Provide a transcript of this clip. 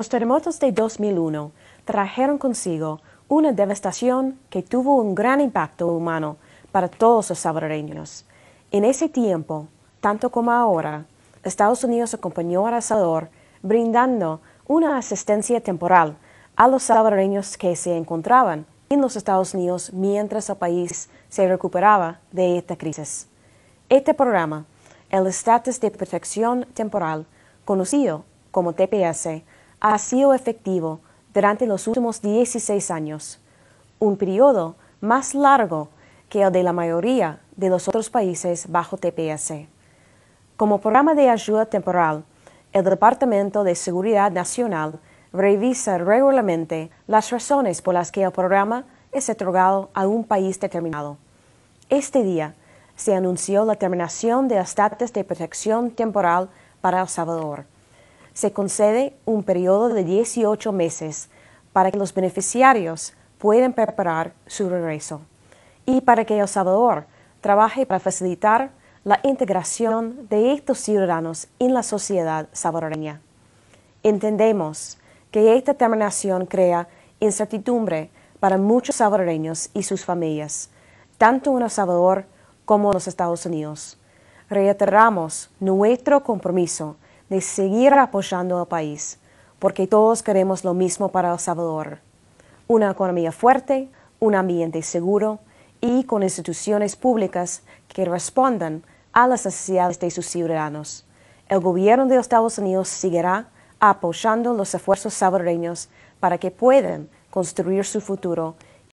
Los terremotos de 2001 trajeron consigo una devastación que tuvo un gran impacto humano para todos los salvadoreños. En ese tiempo, tanto como ahora, Estados Unidos acompañó a Salvador brindando una asistencia temporal a los salvadoreños que se encontraban en los Estados Unidos mientras el país se recuperaba de esta crisis. Este programa, el Estatus de Protección Temporal, conocido como TPS, ha sido efectivo durante los últimos 16 años, un periodo más largo que el de la mayoría de los otros países bajo TPS. Como programa de ayuda temporal, el Departamento de Seguridad Nacional revisa regularmente las razones por las que el programa es otorgado a un país determinado. Este día se anunció la terminación de las de protección temporal para El Salvador se concede un periodo de 18 meses para que los beneficiarios puedan preparar su regreso y para que El Salvador trabaje para facilitar la integración de estos ciudadanos en la sociedad salvadoreña. Entendemos que esta terminación crea incertidumbre para muchos salvadoreños y sus familias, tanto en El Salvador como en los Estados Unidos. Reiteramos nuestro compromiso de seguir apoyando al país, porque todos queremos lo mismo para El Salvador. Una economía fuerte, un ambiente seguro y con instituciones públicas que respondan a las necesidades de sus ciudadanos. El gobierno de los Estados Unidos seguirá apoyando los esfuerzos salvadoreños para que puedan construir su futuro